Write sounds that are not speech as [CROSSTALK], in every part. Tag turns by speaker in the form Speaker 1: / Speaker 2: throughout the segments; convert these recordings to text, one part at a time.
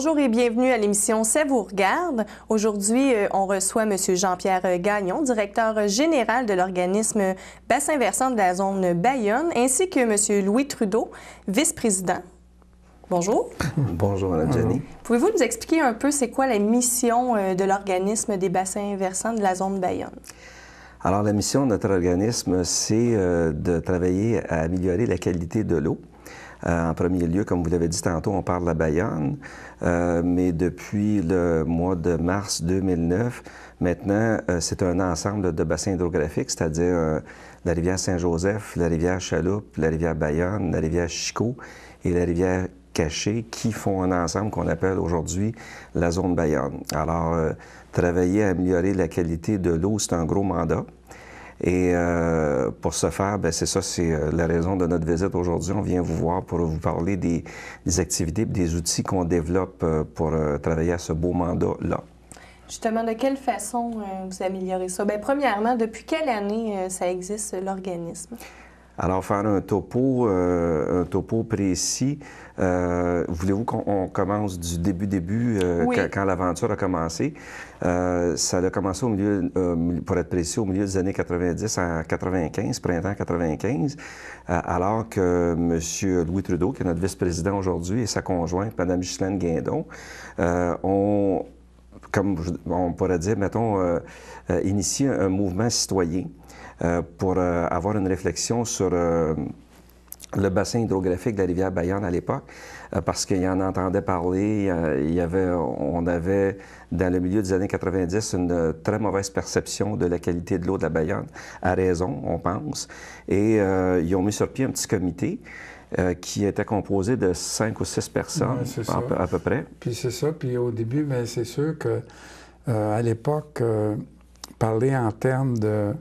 Speaker 1: Bonjour et bienvenue à l'émission C'est vous regarde. Aujourd'hui, euh, on reçoit M. Jean-Pierre euh, Gagnon, directeur général de l'organisme Bassin Versant de la zone Bayonne, ainsi que M. Louis Trudeau, vice-président. Bonjour.
Speaker 2: [LAUGHS] Bonjour, Mme Jenny.
Speaker 1: Pouvez-vous nous expliquer un peu c'est quoi la mission euh, de l'organisme des bassins versants de la zone Bayonne?
Speaker 2: Alors, la mission de notre organisme, c'est de travailler à améliorer la qualité de l'eau euh, en premier lieu, comme vous l'avez dit tantôt, on parle de la Bayonne, euh, mais depuis le mois de mars 2009, maintenant, euh, c'est un ensemble de bassins hydrographiques, c'est-à-dire la rivière Saint-Joseph, la rivière Chaloupe, la rivière Bayonne, la rivière Chico et la rivière Caché, qui font un ensemble qu'on appelle aujourd'hui la zone Bayonne. Alors, travailler à améliorer la qualité de l'eau, c'est un gros mandat. Et euh, pour ce faire, ben, c'est ça, c'est euh, la raison de notre visite aujourd'hui. On vient vous voir pour vous parler des, activités, des outils qu'on développe euh, pour travailler à ce beau mandat-là.
Speaker 1: Justement, de quelle façon vous améliorez ça? Bien, premièrement, depuis quelle année ça existe, l'organisme?
Speaker 2: Alors, faire un topo, euh, un topo précis, euh, voulez-vous qu'on commence du début, début, euh, quand, l'aventure a commencé? ça a commencé au milieu, pour être précis, au milieu des années 90, en 95, printemps 95, alors que M. Louis Trudeau, qui est notre vice-président aujourd'hui, et sa conjointe, Mme Ghislaine Guindon, ont, comme on pourrait dire, mettons, initié un mouvement citoyen euh, pour euh, avoir une réflexion sur euh, le bassin hydrographique de la rivière Bayonne à l'époque, parce qu'il en entendait parler. Il y avait, on avait, dans le milieu des années 90, une très mauvaise perception de la qualité de l'eau de la Bayonne, à raison, on pense. Et ils ont mis sur pied un petit comité. qui était composé de cinq ou six personnes, à, peu, près.
Speaker 3: Puis c'est ça. Puis au début, mais ben, c'est sûr que à l'époque, parler en termes de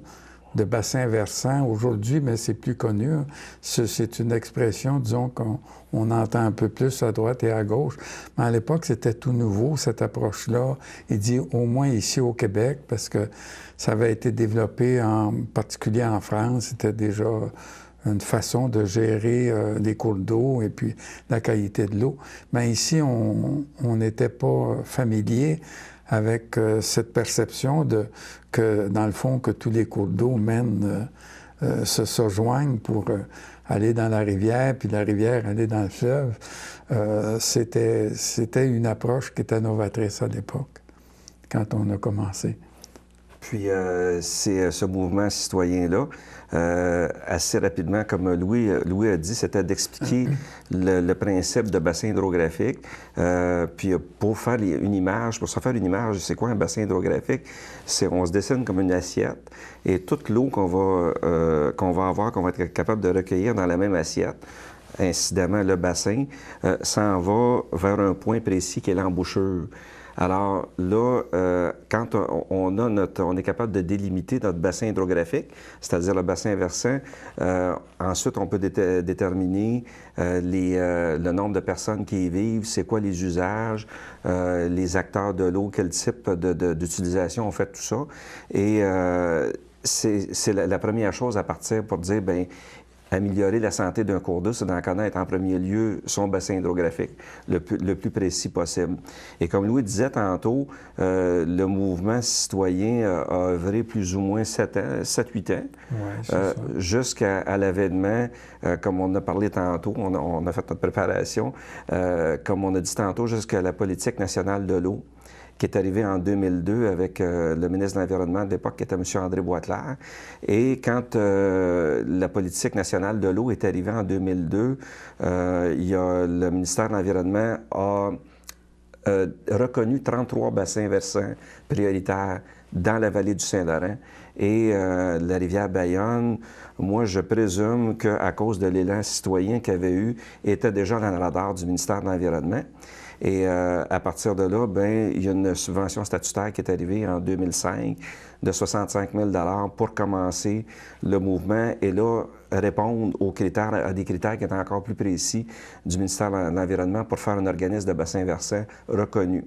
Speaker 3: de bassin versant. Aujourd'hui, mais c'est plus connu. Hein. C'est une expression, disons, qu'on on entend un peu plus à droite et à gauche. Mais à l'époque, c'était tout nouveau, cette approche-là. Il dit au moins ici au Québec, parce que ça avait été développé en particulier en France. C'était déjà une façon de gérer euh, les cours d'eau et puis la qualité de l'eau. Mais ici, on n'était pas familier avec euh, cette perception de que, dans le fond, que tous les cours d'eau mènent, euh, euh, se, se, rejoignent pour aller dans la rivière, puis la rivière aller dans le fleuve. C'était une approche qui était novatrice à l'époque, quand on a commencé.
Speaker 2: Puis euh, c'est euh, ce mouvement citoyen-là, euh, assez rapidement, comme Louis, euh, Louis a dit, c'était d'expliquer mm-hmm. le, principe de bassin hydrographique. puis pour faire une image, pour se faire une image, c'est quoi un bassin hydrographique? C'est on se dessine comme une assiette et toute l'eau qu'on va, qu'on va avoir, qu'on va être capable de recueillir dans la même assiette, incidemment le bassin, s'en va vers un point précis qui est l'embouchure. Alors là, euh, quand on, a notre, on est capable de délimiter notre bassin hydrographique, c'est-à-dire le bassin versant, euh, ensuite on peut déterminer euh, les, le nombre de personnes qui y vivent, c'est quoi les usages, les acteurs de l'eau, quel type d'utilisation de, on fait, tout ça. Et c'est la, la, première chose à partir pour dire, ben améliorer la santé d'un cours d'eau, c'est d'en connaître en premier lieu son bassin hydrographique, le, plus précis possible. Et comme Louis disait tantôt, euh, le mouvement citoyen a, œuvré plus ou moins 7 8 ans, euh, jusqu'à l'avènement, euh, comme on a parlé tantôt, on a, on a fait notre préparation, comme on a dit tantôt, jusqu'à la politique nationale de l'eau qui est arrivé en 2002 avec euh, le ministre de l'Environnement de l'époque, qui était M. André Boitler. Et quand euh, la politique nationale de l'eau est arrivée en 2002, euh, il y a, le ministère de l'Environnement a reconnu 33 bassins versants prioritaires dans la vallée du Saint-Laurent et la rivière Bayonne, moi, je présume qu'à cause de l'élan citoyen qu'il avait eu, était déjà dans le radar du ministère de l'Environnement. Et euh, à partir de là, ben, il y a une subvention statutaire qui est arrivée en 2005 de 65 000 pour commencer le mouvement et là répondre aux critères, à des critères qui étaient encore plus précis du ministère de l'Environnement pour faire un organisme de bassin versant reconnu.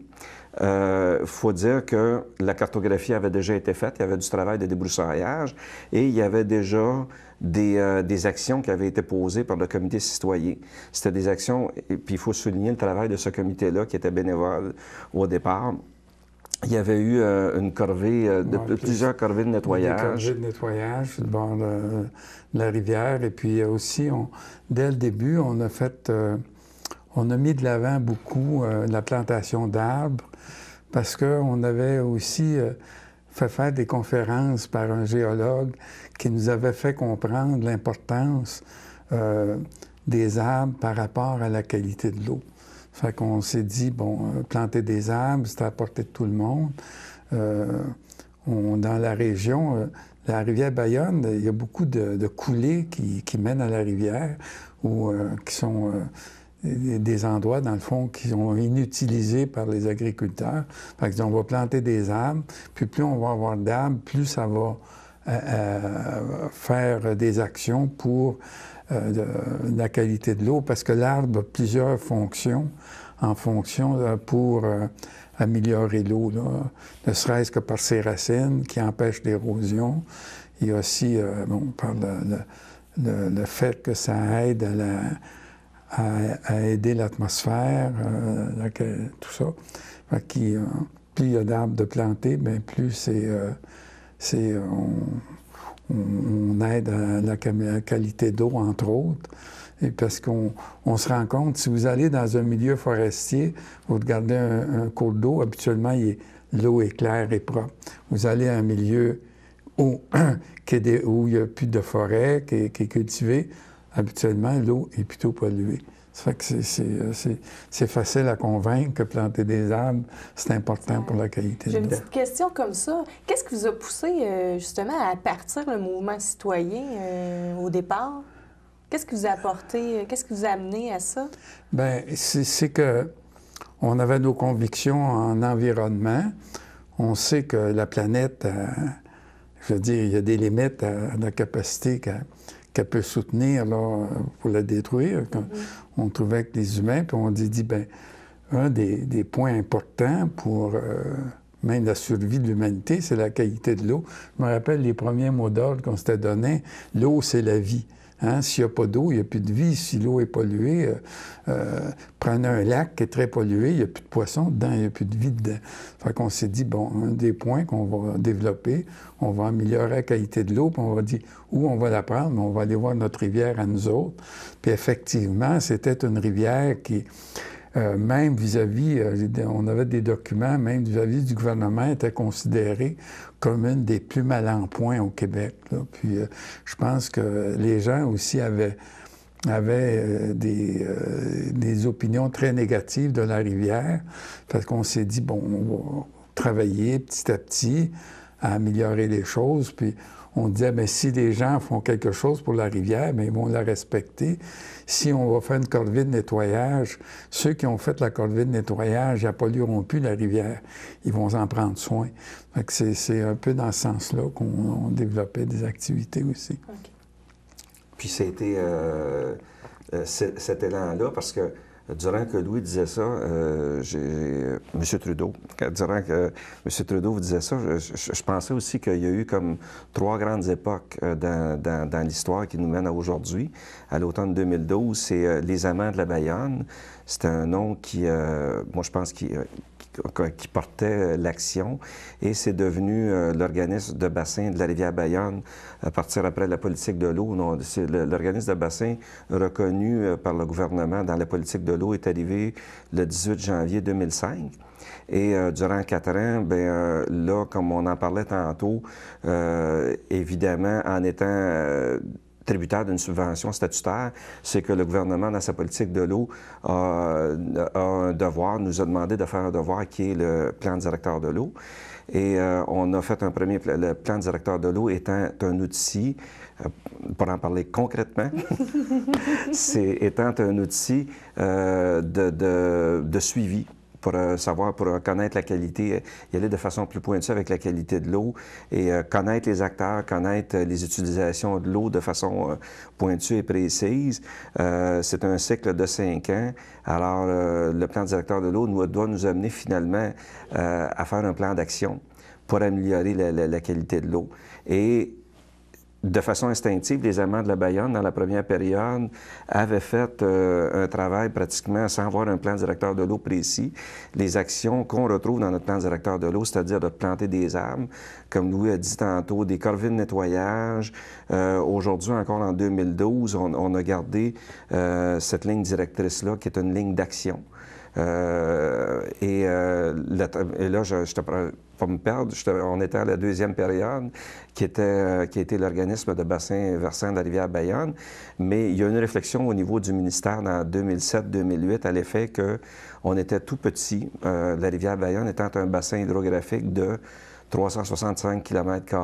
Speaker 2: Il euh, faut dire que la cartographie avait déjà été faite, il y avait du travail de débroussaillage et il y avait déjà euh, des, actions qui avaient été posées par le comité citoyen. C'était des actions, et puis il faut souligner le travail de ce comité-là qui était bénévole au départ. Il y avait eu euh, une corvée, euh, de, plusieurs corvées de nettoyage. Des corvées
Speaker 3: de nettoyage sur le de, la rivière. Et puis aussi, on, dès le début, on a fait, on a mis de l'avant beaucoup la plantation d'arbres parce qu'on avait aussi fait faire des conférences par un géologue qui nous avait fait comprendre l'importance euh, des arbres par rapport à la qualité de l'eau. Fait qu'on s'est dit, bon, euh, planter des arbres, c'est à portée de tout le monde. Euh, dans la région, la rivière Bayonne, il y a beaucoup de, de coulées qui, qui, mènent à la rivière ou qui sont des endroits, dans le fond, qui sont inutilisés par les agriculteurs. Par exemple, on va planter des arbres, puis plus on va avoir d'arbres, plus ça va euh, euh, faire des actions pour euh, la qualité de l'eau, parce que l'arbre a plusieurs fonctions en fonction pour améliorer l'eau, ne serait-ce que par ses racines qui empêchent l'érosion, et aussi par le, fait que ça aide à la à, aider l'atmosphère, euh, tout ça. plus il y a d'arbres de planter, bien plus c'est, euh, euh, on, aide à la, qualité d'eau, entre autres. Et parce qu'on se rend compte, si vous allez dans un milieu forestier, vous regardez un, cours d'eau, habituellement, l'eau est claire et propre. Vous allez à un milieu où, [CLEARS THROAT] où il n'y a plus de forêt, qui, qui est cultivée, habituellement, l'eau est plutôt polluée. Ça fait que euh, c'est facile à convaincre que planter des arbres, c'est important pour la qualité
Speaker 1: de l'air. J'ai une petite question comme ça. Qu'est-ce qui vous a poussé euh, justement à partir le mouvement citoyen euh, au départ? Qu'est-ce qui vous a apporté, qu'est-ce qui vous a amené à ça?
Speaker 3: Bien, c'est que on avait nos convictions en environnement. On sait que la planète, je veux dire, il y a des limites à, à la capacité qu'elle peut soutenir pour la détruire. Quand mhm. on trouvait que les humains, puis on dit, dit ben, un des, points importants pour euh, même la survie de l'humanité, c'est la qualité de l'eau. Je me rappelle les premiers mots d'ordre qu'on s'était donnés, l'eau, c'est la vie. Hein? S'il n'y a pas d'eau, il n'y a plus de vie. Si l'eau est polluée, euh, euh prenez un lac qui est très pollué, il n'y a plus de poissons dedans, il n'y a plus de vie dedans. Fait qu'on s'est dit, bon, un des points qu'on va développer, on va améliorer la qualité de l'eau, puis on va dire où on va la prendre, on va aller voir notre rivière à nous autres. Puis effectivement, c'était une rivière qui euh, même vis-à-vis, euh, on avait des documents, même vis-à-vis du gouvernement, était considérée comme une des plus mal en point au Québec. Puis euh, je pense que les gens aussi avaient, des, opinions très négatives de la rivière, parce qu'on s'est dit, bon, on va travailler petit à petit à améliorer les choses. Puis on disait, mais ben, si des gens font quelque chose pour la rivière, ben, ils vont la respecter. Si on va faire une corvée de nettoyage, ceux qui ont fait la corvée de nettoyage, ils pas lui plus la rivière. Ils vont en prendre soin. c'est un peu dans ce sens-là qu'on développait des activités aussi.
Speaker 2: Puis c'était euh, euh, cet élan-là, parce que durant que Louis disait ça, euh, j'ai, M. Trudeau, durant que M. Trudeau vous disait ça, je, pensais aussi qu'il y a eu comme trois grandes époques euh, dans, l'histoire qui nous mène à aujourd'hui. À l'automne 2012, c'est euh, Les Amants de la Bayonne. C'est un nom qui, euh, moi, je pense qu'il euh, qui portait euh, l'action et c'est devenu euh, l'organisme de bassin de la rivière Bayonne à partir après la politique de l'eau. C'est l'organisme de bassin reconnu euh, par le gouvernement dans la politique de l'eau est arrivé le 18 janvier 2005. Et durant quatre ans, bien, là, comme on en parlait tantôt, évidemment, en étant tributaire d'une subvention statutaire, c'est que le gouvernement, dans sa politique de l'eau, a, un devoir, nous a demandé de faire un devoir qui est le plan directeur de l'eau. Et euh, on a fait un premier plan. Le plan directeur de l'eau étant un outil, euh, pour en parler concrètement, [LAUGHS] c'est étant un outil euh, de, de suivi pour euh, savoir, pour euh, connaître la qualité, euh, y aller de façon plus pointue avec la qualité de l'eau et connaître les acteurs, connaître les utilisations de l'eau de façon pointue et précise. c'est un cycle de cinq ans. Alors, le plan directeur de l'eau nous, doit nous amener finalement à faire un plan d'action pour améliorer la, la, la qualité de l'eau. Et de façon instinctive, les Allemands de la Bayonne, dans la première période, avaient fait euh, un travail pratiquement sans avoir un plan directeur de l'eau précis. Les actions qu'on retrouve dans notre plan directeur de l'eau, c'est-à-dire de planter des arbres, comme Louis a dit tantôt, des corvées de nettoyage. Euh, aujourd'hui, encore en 2012, on, a gardé euh, cette ligne directrice-là, qui est une ligne d'action. Et, là, je, te prends on était à la deuxième période, qui, était, euh, qui l'organisme de bassin versant de la rivière Bayonne. Mais il y a une réflexion au niveau du ministère dans 2007-2008 à l'effet qu'on était tout petit, euh, la rivière Bayonne étant un bassin hydrographique de 365 km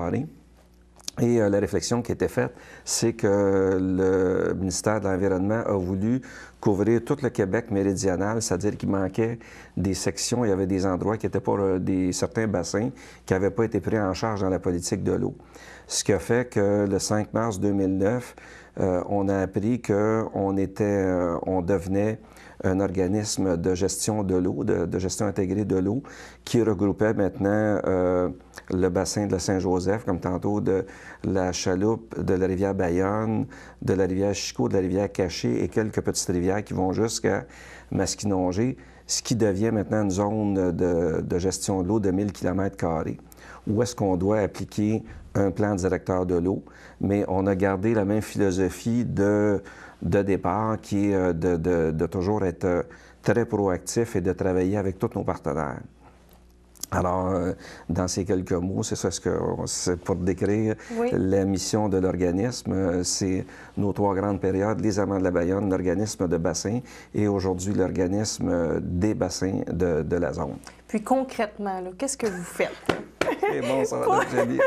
Speaker 2: et euh, la réflexion qui était faite, c'est que le ministère de l'Environnement a voulu couvrir tout le Québec méridional, c'est-à-dire qu'il manquait des sections, il y avait des endroits qui étaient pas euh, des certains bassins qui n'avaient pas été pris en charge dans la politique de l'eau. Ce qui a fait que le 5 mars 2009, euh, on a appris qu'on était, on devenait un organisme de gestion de l'eau, de, gestion intégrée de l'eau, qui regroupait maintenant euh, le bassin de la Saint-Joseph, comme tantôt de la Chaloupe, de la rivière Bayonne, de la rivière Chico, de la rivière Caché et quelques petites rivières qui vont jusqu'à Masquinongé, ce qui devient maintenant une zone de, gestion de l'eau de 1000 km où est-ce qu'on doit appliquer un plan directeur de l'eau, mais on a gardé la même philosophie de de départ qui est euh, de, de, toujours être euh, très proactif et de travailler avec tous nos partenaires. Alors, euh, dans ces quelques mots, c'est ça ce que c'est pour décrire la mission de l'organisme. c'est nos trois grandes périodes, les amants de la Bayonne, l'organisme de bassin et aujourd'hui l'organisme des bassins de, de, la zone.
Speaker 1: Puis concrètement, qu'est-ce que vous faites? [LAUGHS]
Speaker 2: C'est bon, ça, j'ai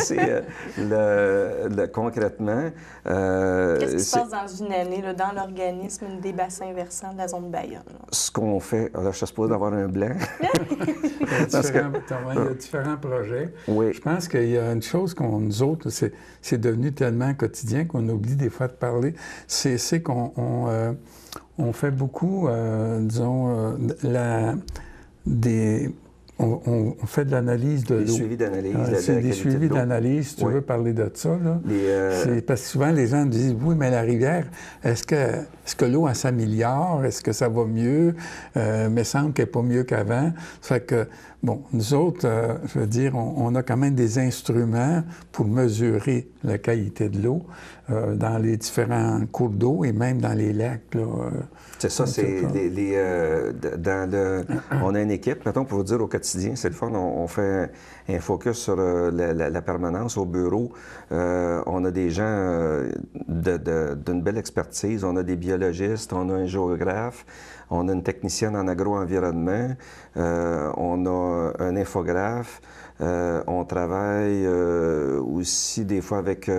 Speaker 2: C'est euh, le, concrètement. Euh, qu'est-ce qui se passe
Speaker 1: dans une année dans l'organisme des bassins versants de la zone Bayonne?
Speaker 3: Ce qu'on fait, alors je suppose d'avoir un blanc. [LAUGHS]
Speaker 1: il,
Speaker 3: y a euh. différents projets. Oui. Je pense qu'il y a une chose qu'on nous autres, c'est devenu tellement quotidien qu'on oublie des fait de parler, c'est qu'on on, euh, fait beaucoup, euh, disons, euh, la, des, on, fait de l'analyse de l'eau. Des suivis d'analyse. c'est des suivis d'analyse, tu veux parler de ça. Là. Parce que souvent, les gens disent Oui, mais la rivière, est-ce que, est -ce que l'eau s'améliore Est-ce que ça va mieux euh, Mais semble qu'elle n'est pas mieux qu'avant. Ça fait que Bon, nous autres, euh, je veux dire, on, a quand même des instruments pour mesurer la qualité de l'eau euh, dans les différents cours d'eau et même dans les lacs. Euh, c'est ça, c'est
Speaker 2: les, ah, ah. on a une équipe, mettons, pour vous dire au quotidien, c'est le fun, on, fait un focus sur la, permanence au bureau. on a des gens d'une de, belle expertise, on a des biologistes, on a un géographe, on a une technicienne en agro-environnement, euh, on a un infographe, euh, on travaille euh, aussi des fois avec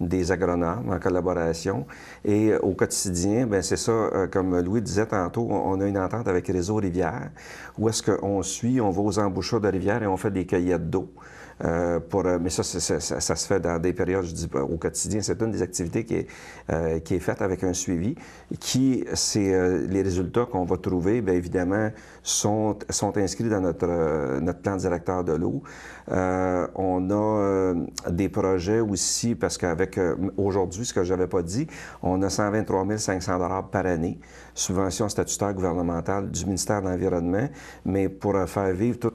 Speaker 2: des agronomes en collaboration. Et au quotidien, ben c'est ça, comme Louis disait tantôt, on a une entente avec Réseau Rivière, où est-ce qu'on suit, on va aux embouchures de rivière et on fait des cueillettes d'eau. Euh, pour, euh, mais ça, ça, ça, se fait dans des périodes, je dis, ben, au quotidien. C'est une des activités qui est, euh, qui est faite avec un suivi, qui, c'est les résultats qu'on va trouver, bien évidemment, sont, sont inscrits dans notre, notre plan directeur de l'eau. on a des projets aussi, parce qu'avec, aujourd'hui, ce que je n'avais pas dit, on a 123 500 par année, subvention statutaire gouvernementale du ministère de l'Environnement, mais pour faire vivre tout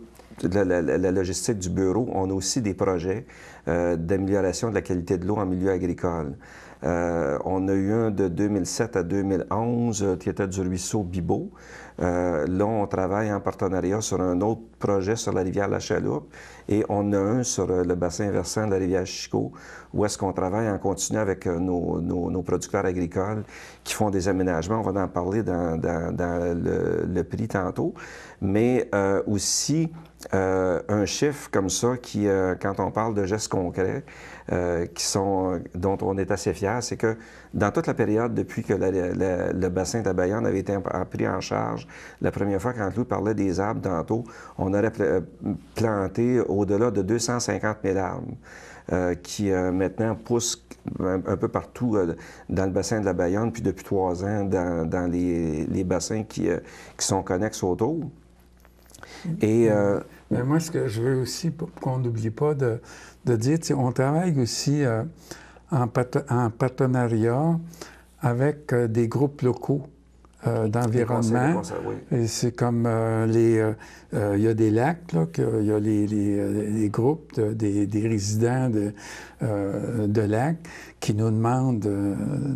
Speaker 2: la, la, la, logistique du bureau, on a aussi des projets euh, d'amélioration de la qualité de l'eau en milieu agricole. Euh, on a eu un de 2007 à 2011 euh, qui était du ruisseau Bibot. Euh, là, on travaille en partenariat sur un autre projet sur la rivière La Chaloupe et on a un sur euh, le bassin versant de la rivière Chico où est-ce qu'on travaille en continu avec euh, nos, nos, nos, producteurs agricoles qui font des aménagements. On va en parler dans, dans, dans le, le, prix tantôt. Mais euh, aussi, euh, un chiffre comme ça qui, euh, quand on parle de gestes concrets, euh, qui sont, dont on est assez fier, c'est que dans toute la période depuis que le bassin de la Bayonne avait été pris en charge, la première fois quand Lou parlait des arbres tantôt, on aurait planté au-delà de 250 000 arbres. qui maintenant poussent un, peu partout dans le bassin de la Bayonne, puis depuis trois ans dans, les, bassins qui, qui sont connexes autour. Et, euh,
Speaker 3: Mais moi, ce que je veux aussi qu'on n'oublie pas de, dire, dire, on travaille aussi euh, en, partenariat avec euh, des groupes locaux. Euh, d'environnement. Et c'est comme euh, les. Il euh, y a des lacs, là, il y a les, les, groupes des, des, résidents de, de lacs qui nous demandent,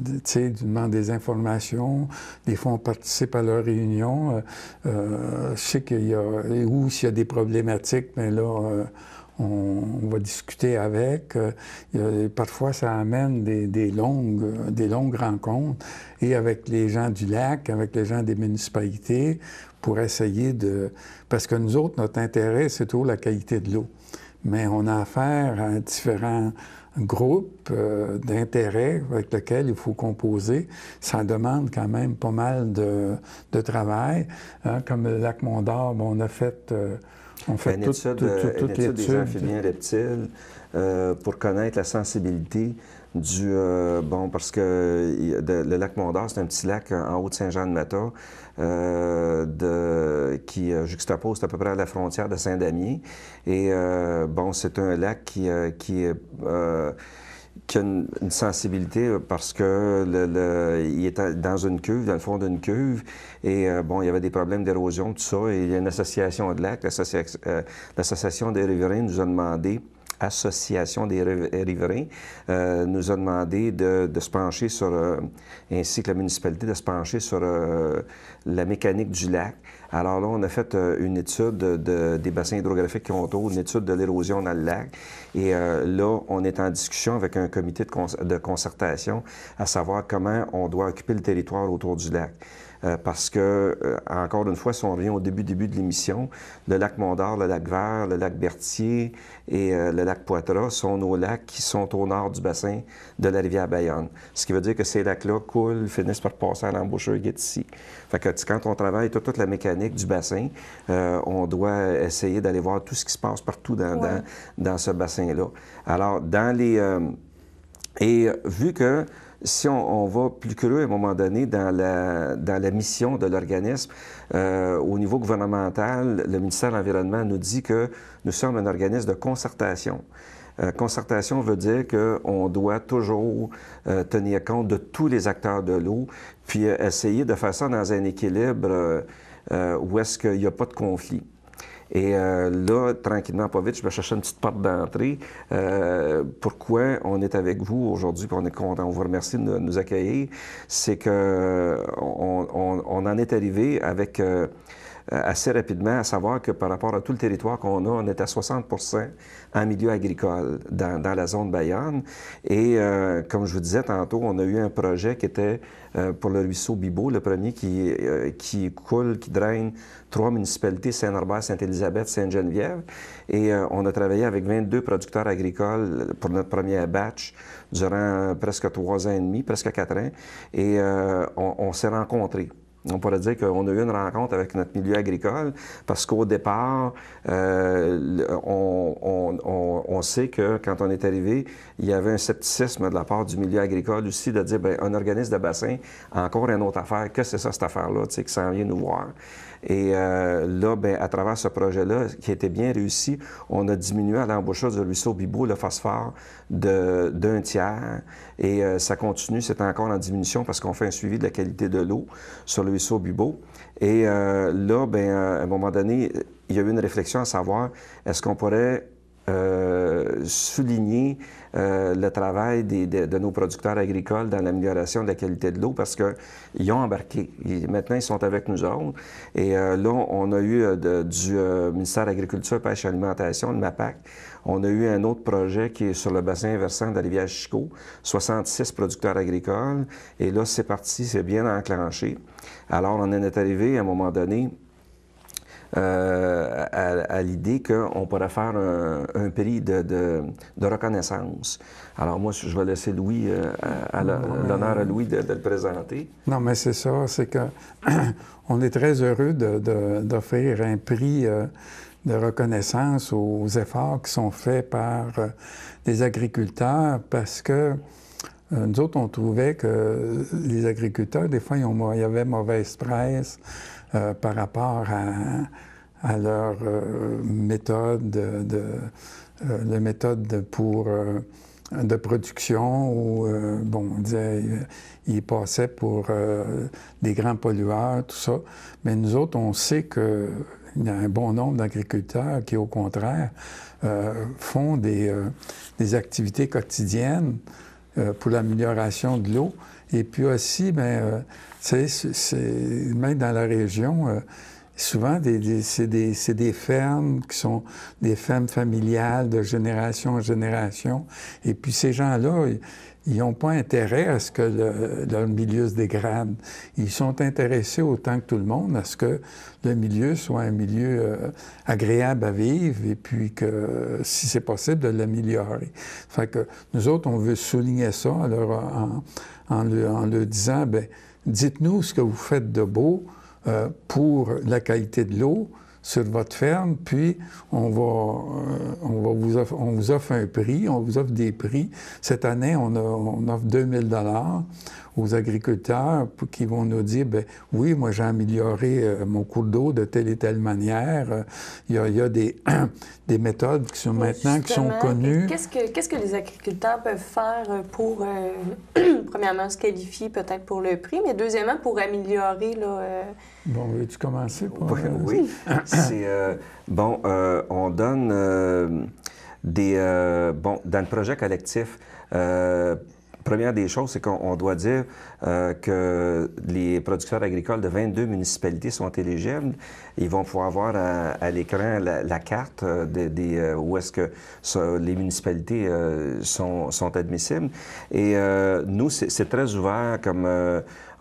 Speaker 3: tu sais, demandent des informations. Des fois, on participe à leurs réunions. je sais qu'il y a. Ou s'il y a des problématiques, mais ben là on, va discuter avec. Euh, parfois, ça amène des, longues, des longues rencontres et avec les gens du lac, avec les gens des municipalités, pour essayer de... Parce que nous autres, notre intérêt, c'est toujours la qualité de l'eau. Mais on a affaire à différents groupes d'intérêt euh, d'intérêts avec lesquels il faut composer. Ça demande quand même pas mal de, travail. Hein. comme le lac Mondor, on a fait... Euh, on fait une, euh, étude, des amphibiens
Speaker 2: reptiles euh, pour connaître la sensibilité du euh, bon parce que le lac Mondor c'est un petit lac en haut de Saint-Jean-de-Mata qui juxtapose à peu près à la frontière de Saint-Damier et bon c'est un lac qui, qui est qui a une, sensibilité euh, parce que le, il était dans une cuve, dans le fond d'une cuve, et euh, bon, il y avait des problèmes d'érosion, tout ça, et il y a une association de lacs, euh, l'association des riverains nous a demandé Association des riverains euh, nous a demandé de, se pencher sur, euh, ainsi que la municipalité, de se pencher sur euh, la mécanique du lac. Alors là, on a fait une étude de, des bassins hydrographiques qui ont autour, une étude de l'érosion dans le lac. Et là, on est en discussion avec un comité de, de concertation à savoir comment on doit occuper le territoire autour du lac. Euh, parce que, euh, encore une fois, si on revient au début, début de l'émission, le lac Mondor, le lac Vert, le lac Berthier et euh, le lac Poitras sont nos lacs qui sont au nord du bassin de la rivière Bayonne. Ce qui veut dire que ces lacs-là coulent, finissent par passer à l'embouchure ici. Fait que quand on travaille toute, la mécanique du bassin, on doit essayer d'aller voir tout ce qui se passe partout dans, dans, dans ce bassin-là. Alors, dans les... et vu que si on, on, va plus creux à un moment donné dans la, dans la mission de l'organisme, euh, au niveau gouvernemental, le ministère de l'Environnement nous dit que nous sommes un organisme de concertation. Euh, concertation veut dire qu'on doit toujours euh, tenir compte de tous les acteurs de l'eau, puis essayer de faire ça dans un équilibre où est-ce qu'il n'y a pas de conflit. Et euh, là, tranquillement, pas vite, je vais chercher une petite porte d'entrée. Euh, pourquoi on est avec vous aujourd'hui, on est content, on vous remercie de nous accueillir, c'est que on, en est arrivé avec... Euh, euh, assez rapidement, à savoir que par rapport à tout le territoire qu'on a, on est à 60 en milieu agricole dans, la zone Bayonne. Et euh, comme je vous disais tantôt, on a eu un projet qui était euh, pour le ruisseau Bibo, le premier qui, euh, qui coule, qui draine trois municipalités, Saint-Norbert, saint élisabeth Sainte-Geneviève. Et euh, on a travaillé avec 22 producteurs agricoles pour notre premier batch durant presque trois ans et demi, presque quatre ans. Et on, on s'est rencontrés on pourrait dire qu'on a eu une rencontre avec notre milieu agricole parce qu'au départ, euh, on, sait que quand on est arrivé, il y avait un scepticisme de la part du milieu agricole aussi de dire, ben, un organisme de bassin, encore une autre affaire, que c'est ça cette affaire-là, tu sais, qui s'en vient nous voir. Et euh, là, ben, à travers ce projet-là, qui était bien réussi, on a diminué à l'embouchure du ruisseau bibot le phosphore d'un tiers. Et euh, ça continue, c'est encore en diminution parce qu'on fait un suivi de la qualité de l'eau sur le ruisseau bibo. Et euh, là, ben, à un moment donné, il y a eu une réflexion à savoir est-ce qu'on pourrait souligner euh, le travail des, de, nos producteurs agricoles dans l'amélioration de la qualité de l'eau parce qu'ils ont embarqué. maintenant, ils sont avec nous autres. Et euh, là, on a eu euh, du ministère de Pêche et Alimentation, le MAPAC, on a eu un autre projet qui est sur le bassin versant de la rivière Chico, 66 producteurs agricoles. Et là, c'est parti, c'est bien enclenché. Alors, on en est arrivé à un moment donné euh, à, l'idée qu'on pourrait faire un, prix de, reconnaissance. Alors moi, je vais laisser Louis, euh, l'honneur à Louis de, le présenter.
Speaker 3: Non, mais c'est ça, c'est qu'on [CLEARS THROAT] est très heureux d'offrir un prix euh, de reconnaissance aux efforts qui sont faits par les agriculteurs parce que nous autres, on trouvait que les agriculteurs, des fois, il y avait mauvaise presse euh, par rapport à, leur euh, méthode, de, euh, pour de production où, bon, ils passaient pour des grands pollueurs, tout ça. Mais nous autres, on sait qu'il y a un bon nombre d'agriculteurs qui, au contraire, font des, activités quotidiennes pour l'amélioration de l'eau et puis aussi, ben, euh, c'est, dans la région, euh, souvent, des, c'est, des, fermes qui sont des fermes familiales de génération en génération. Et puis ces gens-là, ils n'ont pas intérêt à ce que le, leur milieu se dégrade. Ils sont intéressés autant que tout le monde à ce que le milieu soit un milieu euh, agréable à vivre et puis que, si c'est possible, de l'améliorer. Fait que nous autres, on veut souligner ça alors, en, en, le, disant, Ben, dites-nous ce que vous faites de beau, euh, pour la qualité de l'eau sur votre ferme, puis on va, euh, on va vous offre, on vous offre un prix, on vous offre des prix. Cette année, on, a, on offre 2000 dollars aux agriculteurs qui vont nous dire, ben, oui, moi j'ai amélioré euh, mon cours d'eau de telle et telle manière. Euh, il y a, des, [CLEARS THROAT] des méthodes qui sont maintenant qui sont connues.
Speaker 1: Qu'est-ce que, qu'est-ce que les agriculteurs peuvent faire euh, pour, [CLEARS THROAT] premièrement, se qualifier peut-être pour le prix, mais deuxièmement, pour améliorer... Là,
Speaker 3: Bon, veux-tu commencer? Oui,
Speaker 2: [CLEARS THROAT] c'est... bon, on donne des... bon, dans le projet collectif... Première des choses, c'est qu'on doit dire euh, que les producteurs agricoles de 22 municipalités sont éligibles. Ils vont pouvoir voir euh, à, l'écran la, carte euh, des, où est-ce que les municipalités sont, sont, admissibles. Et nous, c'est très ouvert comme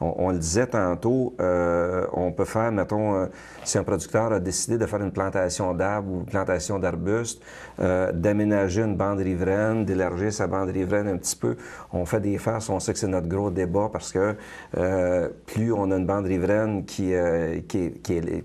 Speaker 2: on, le disait tantôt, euh, on peut faire, mettons, euh, si un producteur a décidé de faire une plantation d'arbres ou une plantation d'arbustes, euh, d'aménager une bande riveraine, d'élargir sa bande riveraine un petit peu, on fait des farces, on sait que c'est notre gros débat parce que plus on a une bande riveraine qui, qui est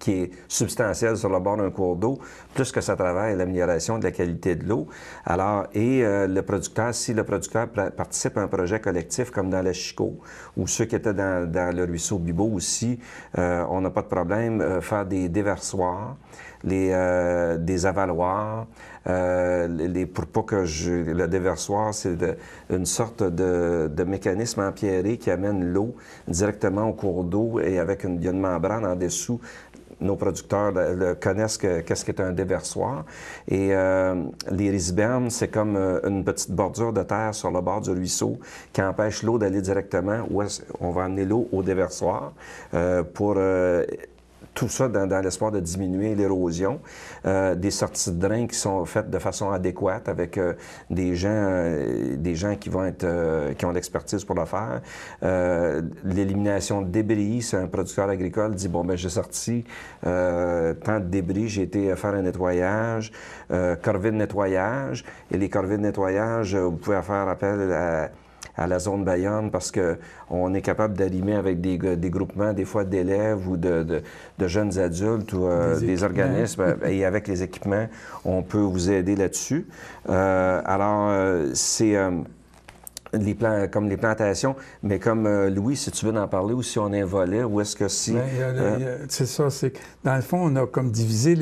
Speaker 2: qui est substantielle sur le bord d'un cours d'eau, plus que ça travaille à l'amélioration de la qualité de l'eau. Alors, et euh, le producteur, si le producteur participe à un projet collectif comme dans la Chico, ou ceux qui étaient dans, dans le ruisseau Bibo aussi, euh, on n'a pas de problème euh, faire des déversoirs, les, euh, des avaloirs, les, pour pas que je, le déversoir, c'est une sorte de, de mécanisme empierré qui amène l'eau directement au cours d'eau et avec une, une membrane en dessous nos producteurs connaissent qu'est-ce qu'est un déversoir. Et euh, les risibernes, c'est comme euh, une petite bordure de terre sur le bord du ruisseau qui empêche l'eau d'aller directement où on va amener l'eau au déversoir euh, pour tout ça dans, dans l'espoir de diminuer l'érosion. Euh, des sorties de drains qui sont faites de façon adéquate avec euh, des gens euh, des gens qui vont être euh, qui ont l'expertise pour le faire. L'élimination de débris, c'est un producteur agricole dit bon ben j'ai sorti tant de débris, j'ai été faire un nettoyage, corvée de nettoyage et les corvées de nettoyage, vous pouvez faire appel à à la zone Bayonne parce qu'on est capable d'allumer avec des, groupements, des fois d'élèves ou de, jeunes adultes ou euh, des, organismes. Euh, et avec les équipements, on peut vous aider là-dessus. Euh, alors, c'est les plans, comme les plantations, mais comme Louis, si tu veux en parler, ou si on est volé, ou est-ce que si... Ben,
Speaker 3: c'est ça, c'est que dans le fond, on a comme divisé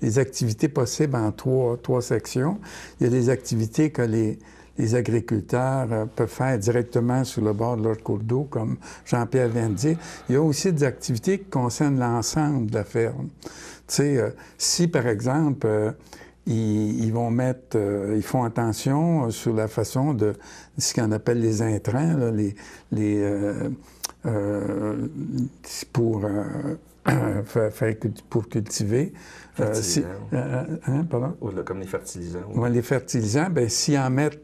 Speaker 3: les, activités possibles en trois, trois sections. Il y a les activités que les, les agriculteurs euh, peuvent faire directement sur le bord de leur cours d'eau, comme Jean-Pierre vient de dire. Il y a aussi des activités qui concernent l'ensemble de la ferme. Tu sais, euh, si, par exemple, euh, ils, vont mettre, ils font attention sur la façon de ce qu'on appelle les intrants, les, les pour [COUGHS] pour cultiver. hein, pardon? Oh comme les fertilisants. les fertilisants, ben s'ils en mettent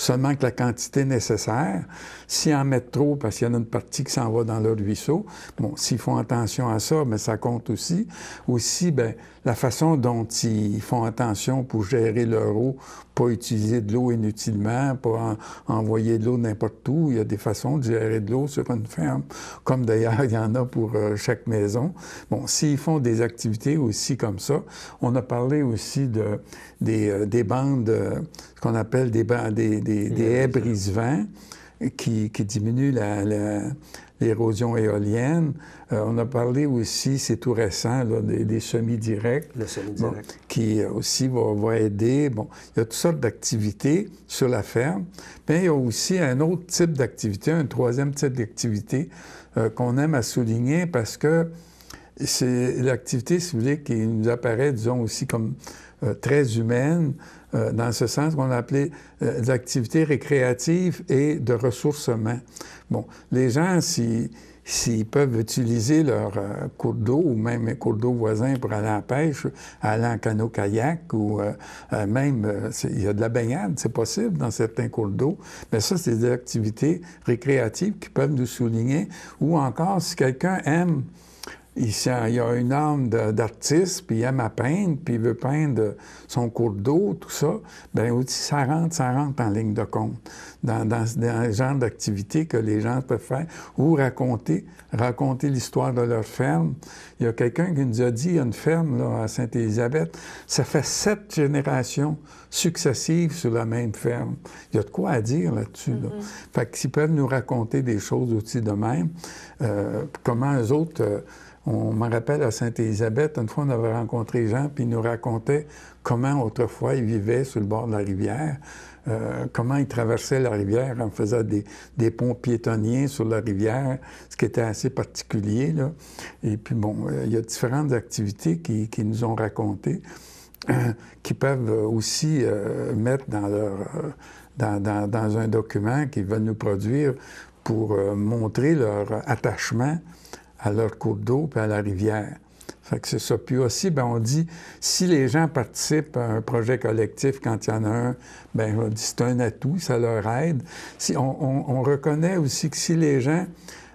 Speaker 3: seulement que la quantité nécessaire. S'ils en mettent trop, parce qu'il y en a une partie qui s'en va dans le ruisseau, bon, s'ils font attention à ça, mais ça compte aussi. Aussi, bien, la façon dont ils font attention pour gérer leur eau, pas utiliser de l'eau inutilement, pas envoyer de l'eau n'importe où. Il y a des façons de gérer de l'eau sur une ferme, [LAUGHS] comme d'ailleurs il y en a pour euh, chaque maison. Bon, s'ils font des activités aussi comme ça, on a parlé aussi de, des, euh, des bandes, euh, ce qu'on appelle des, des, des, haies brise-vent qui, qui diminuent la, la l'érosion éolienne. Euh, on a parlé aussi, c'est tout récent, des, semis directs. Le direct. qui aussi va, aider. Bon, il y a toutes sortes d'activités sur la ferme. Mais il y a aussi un autre type d'activité, un troisième type d'activité euh, qu'on aime à souligner parce que c'est l'activité, si qui nous apparaît, disons, aussi comme euh, très humaine, euh, dans ce sens qu'on appelait euh, l'activité récréative et de ressourcement. Bon, les gens, s'ils peuvent utiliser leur cours d'eau ou même un cours d'eau voisin pour aller en pêche, aller en canot-kayak ou même, il y a de la baignade, c'est possible dans certains cours d'eau, mais ça, c'est des activités récréatives qui peuvent nous souligner ou encore si quelqu'un aime il, y a une âme d'artiste, puis il aime à peindre, puis il veut peindre son cours d'eau, tout ça, bien aussi, ça rentre, ça rentre en ligne de compte dans, dans, genre d'activité que les gens peuvent faire ou raconter, raconter l'histoire de leur ferme. Il y a quelqu'un qui nous a dit, il y a une ferme à Sainte-Élisabeth, ça fait sept générations successives sur la même ferme. Il y a de quoi à dire là-dessus. Mm-hmm. Fait qu'ils peuvent nous raconter des choses aussi de même, euh, comment eux autres... Euh, on me rappelle à Sainte-Élisabeth, une fois on avait rencontré Jean, puis il nous racontait comment autrefois il vivait sur le bord de la rivière, euh, comment il traversait la rivière en faisant des, ponts piétonniers sur la rivière, ce qui était assez particulier. Et puis bon, euh, il y a différentes activités qui, nous ont racontées, euh, qui peuvent aussi mettre dans dans, un document qu'ils veulent nous produire pour montrer leur attachement à leur cours d'eau puis à la rivière. Fait que c'est ça. Puis aussi, ben, on dit, si les gens participent à un projet collectif quand il y en a un, ben, on dit, c'est un atout, ça leur aide. Si on, on, on reconnaît aussi que si les gens,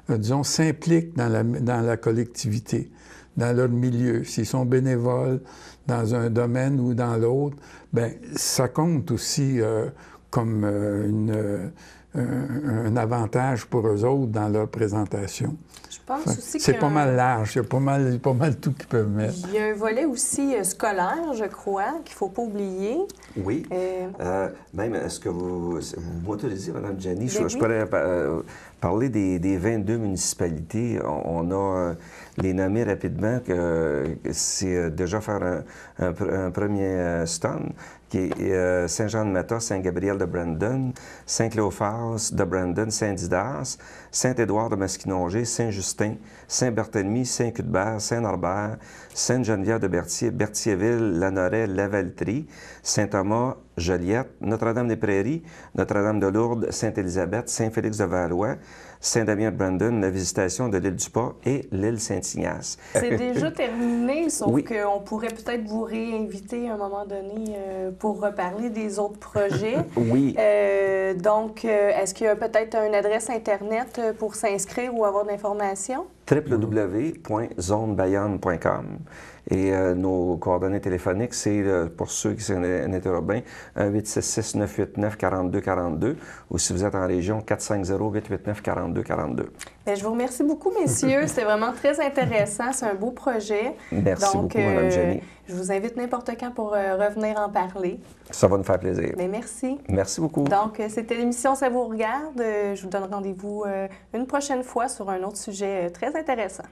Speaker 3: euh, disons, s'impliquent dans la, dans la collectivité, dans leur milieu, s'ils sont bénévoles dans un domaine ou dans l'autre, ben ça compte aussi euh, comme euh, une un avantage pour eux autres dans leur présentation.
Speaker 1: Je pense aussi que. C'est pas mal
Speaker 3: large, il y a pas mal, pas mal tout qu'ils peuvent mettre.
Speaker 1: Il y a un volet aussi euh, scolaire, je crois, qu'il ne faut pas oublier. Oui. Euh,
Speaker 2: euh, même, est-ce que vous. Moi, tu le dis, Mme Jenny je, ben je, pourrais Parler des, 22 municipalités, on, a euh, les nommés rapidement, que, c'est euh, déjà faire un, premier euh, stone, qui est Saint-Jean-de-Mata, Saint-Gabriel de Brandon, Saint-Cléophas de Brandon, Saint-Didas, Saint-Édouard de Masquinongé, Saint-Justin, Saint-Barthélemy, Saint-Cudbert, Saint-Norbert, Sainte-Geneviève de Berthier, Berthierville, Lanoret, Lavaltrie, Saint-Thomas, Joliette, Notre-Dame-des-Prairies, Notre-Dame de Lourdes, Sainte-Élisabeth, Saint-Félix-de-Valois, Saint-Damien-de-Brandon, la visitation de l'île du Pas et l'île Saint-Ignace. C'est déjà [LAUGHS]
Speaker 1: terminé, sauf oui. qu'on pourrait peut-être vous réinviter à un moment donné euh, pour reparler des autres projets. oui. Euh, donc, euh, est-ce qu'il y a peut-être une adresse Internet pour s'inscrire ou avoir d'informations?
Speaker 2: www.zonebayonne.com. Et euh, nos coordonnées téléphoniques, c'est euh, pour ceux qui sont urbains, 1-866-989-4242 ou si vous êtes en région, 450-889-4242.
Speaker 1: Bien, je vous remercie beaucoup, messieurs. [LAUGHS] C'est vraiment très intéressant. C'est un beau projet. Merci Donc, beaucoup, Mme euh, Jenny. je vous invite n'importe quand pour revenir en parler.
Speaker 2: Ça va nous faire plaisir. Bien, merci. Merci beaucoup. Donc,
Speaker 1: c'était l'émission Ça vous regarde. Je vous donne rendez-vous une prochaine fois sur un autre sujet très intéressant.